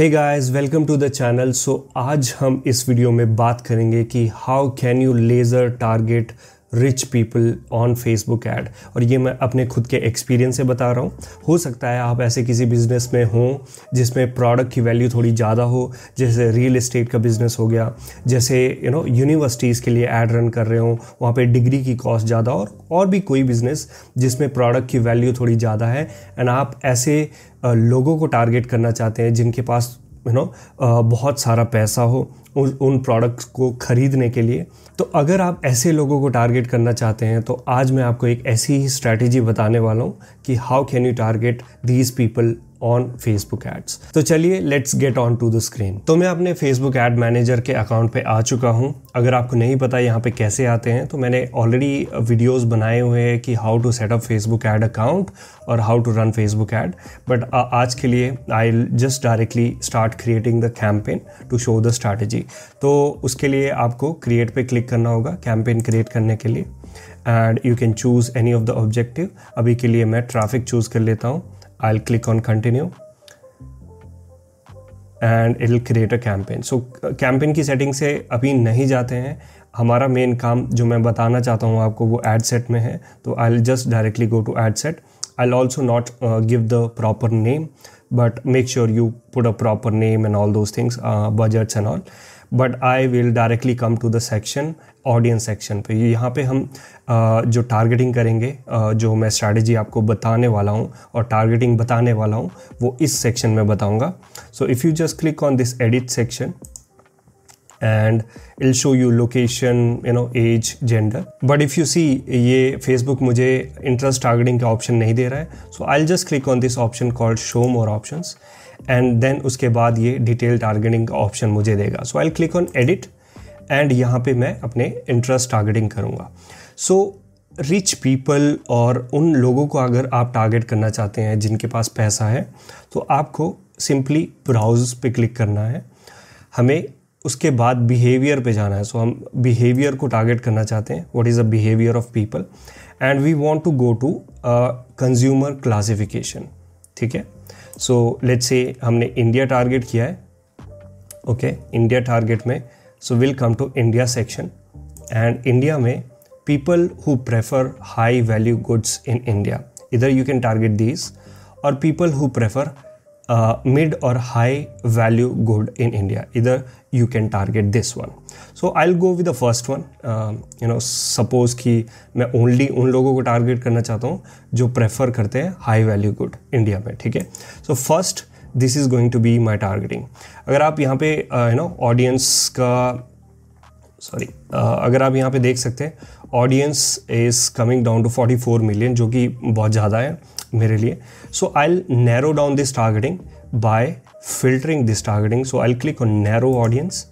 Hey guys welcome to the channel so आज हम इस वीडियो में बात करेंगे कि how can you laser target rich people on Facebook ad और ये मैं अपने खुद के एक्सपीरियंस से बता रहा हूँ हो सकता है आप ऐसे किसी बिज़नेस में हों जिसमें प्रोडक्ट की वैल्यू थोड़ी ज़्यादा हो जैसे रियल इस्टेट का बिज़नेस हो गया जैसे यू नो यूनिवर्सिटीज़ के लिए एड रन कर रहे हो वहाँ पर डिग्री की कॉस्ट ज़्यादा और और भी कोई बिज़नेस जिसमें प्रोडक्ट की वैल्यू थोड़ी ज़्यादा है एंड आप ऐसे लोगों को टारगेट करना चाहते हैं जिनके पास यू नो बहुत सारा पैसा हो उन प्रोडक्ट्स को ख़रीदने के लिए तो अगर आप ऐसे लोगों को टारगेट करना चाहते हैं तो आज मैं आपको एक ऐसी ही स्ट्रैटेजी बताने वाला हूँ कि how can you target these people on Facebook ads तो चलिए let's get on to the screen तो मैं अपने फेसबुक एड मैनेजर के अकाउंट पे आ चुका हूँ अगर आपको नहीं पता यहाँ पे कैसे आते हैं तो मैंने ऑलरेडी वीडियोस uh, बनाए हुए हैं कि how to setup Facebook ad account और how to run Facebook ad but आज के लिए I just directly start creating the campaign to show the strategy तो उसके लिए आपको क्रिएट पे क्लिक करना होगा कैंपेन क्रिएट करने के लिए and you can choose any of the objective अभी के लिए मैं ट्रैफिक चूज़ कर लेता हूँ I'll click on continue and it will create a campaign so campaign की सेटिंग से अभी नहीं जाते हैं हमारा मेन काम जो मैं बताना चाहता हूँ आपको वो एड सेट में है तो I just directly go to ad set I also not give the proper name but make sure you put a proper name and all those things, uh, budgets and all. But I will directly come to the section audience section पे यहाँ पे हम uh, जो targeting करेंगे uh, जो मैं strategy आपको बताने वाला हूँ और टारगेटिंग बताने वाला हूँ वो इस सेक्शन में बताऊँगा so if you just click on this edit section and it'll show you location you know age gender but if you see ये Facebook मुझे interest targeting का option नहीं दे रहा है so I'll just click on this option called show more options and then उसके बाद ये detail targeting का option मुझे देगा so I'll click on edit and यहाँ पे मैं अपने interest targeting करूँगा so रिच पीपल और उन लोगों को अगर आप टारगेट करना चाहते हैं जिनके पास पैसा है तो आपको सिंपली ब्राउज पे क्लिक करना है हमें उसके बाद बिहेवियर पे जाना है सो so, हम बिहेवियर को टारगेट करना चाहते हैं what is the behaviour of people and we want to go to consumer classification ठीक है सो लेट्स से हमने इंडिया टारगेट किया है ओके इंडिया टारगेट में so will come to India section and India में people who prefer high value goods in India इधर you can target these और people who prefer mid और high value good in India इधर you can target this one so I go with the first one you know suppose कि मैं only उन लोगों को target करना चाहता हूँ जो प्रेफर करते हैं हाई वैल्यू गुड इंडिया में ठीक है so first this is going to be my targeting अगर आप यहाँ पे यू नो ऑडियंस का सॉरी uh, अगर आप यहाँ पे देख सकते हैं audience is coming down to 44 million जो कि बहुत ज़्यादा है मेरे लिए so I narrow down this targeting by filtering this targeting so I click on narrow audience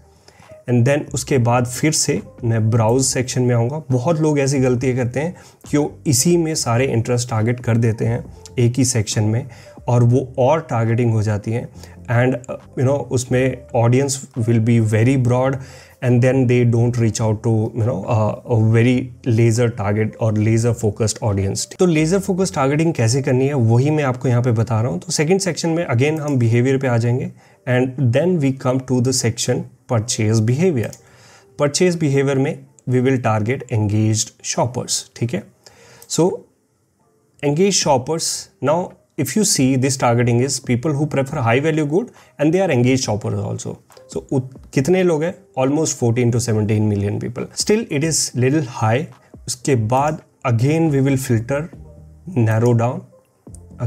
and then उसके बाद फिर से मैं ब्राउज सेक्शन में आऊँगा बहुत लोग ऐसी गलतियाँ करते हैं कि वो इसी में सारे इंटरेस्ट टारगेट कर देते हैं एक ही सेक्शन में और वो और टारगेटिंग हो जाती हैं एंड यू नो उसमें audience will be very broad and then they don't reach out to you know very laser target और लेज़र फोकस्ड ऑडियंस तो लेज़र फोकस्ड टारगेटिंग कैसे करनी है वही मैं आपको यहाँ पे बता रहा हूँ तो सेकेंड सेक्शन में अगेन हम बिहेवियर पे आ जाएंगे and then we come to the section purchase behaviour purchase behaviour में we will target engage shoppers ठीक है so engage shoppers now if you see this targeting is people who prefer high value good and they are engaged shoppers also so kitne log almost 14 to 17 million people still it is little high uske baad again we will filter narrow down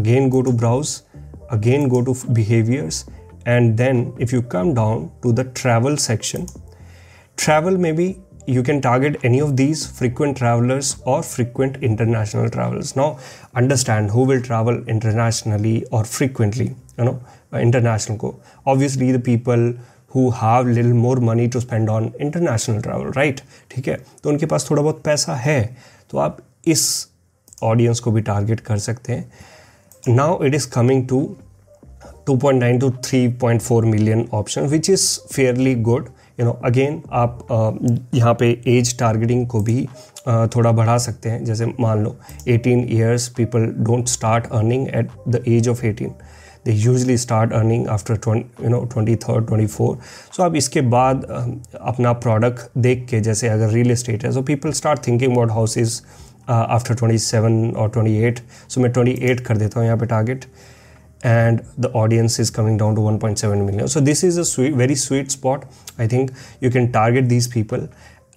again go to browse again go to behaviors and then if you come down to the travel section travel maybe you can target any of these frequent travelers or frequent international travelers now understand who will travel internationally or frequently you know uh, international go obviously the people who have little more money to spend on international travel, right? ठीक है तो उनके पास थोड़ा बहुत पैसा है तो आप इस ऑडियंस को भी टारगेट कर सकते हैं now it is coming to 2.9 to 3.4 million option which is fairly good you know again आप यहाँ पे एज टारगेटिंग को भी थोड़ा बढ़ा सकते हैं जैसे मान लो 18 years people don't start earning at the age of 18 they usually start earning after you know twenty third twenty four सो आप इसके बाद अपना प्रोडक्ट देख के जैसे अगर रियल इस्टेट है so people start thinking about houses after twenty seven और ट्वेंटी एट सो मैं ट्वेंटी एट कर देता हूँ यहाँ पे target and the audience is coming down to 1.7 million so this is a sweet, very sweet spot i think you can target these people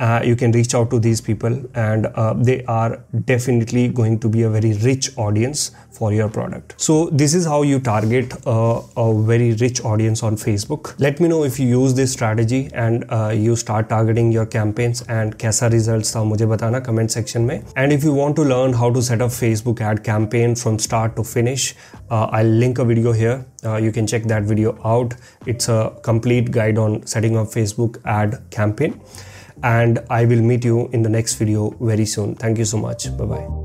uh, you can reach out to these people and uh, they are definitely going to be a very rich audience for your product so this is how you target uh, a very rich audience on facebook let me know if you use this strategy and uh, you start targeting your campaigns and kesa results tha mujhe batana comment section mein and if you want to learn how to set up facebook ad campaign from start to finish uh, i'll link a video here uh, you can check that video out it's a complete guide on setting up facebook ad campaign and I will meet you in the next video very soon. Thank you so much. Bye bye.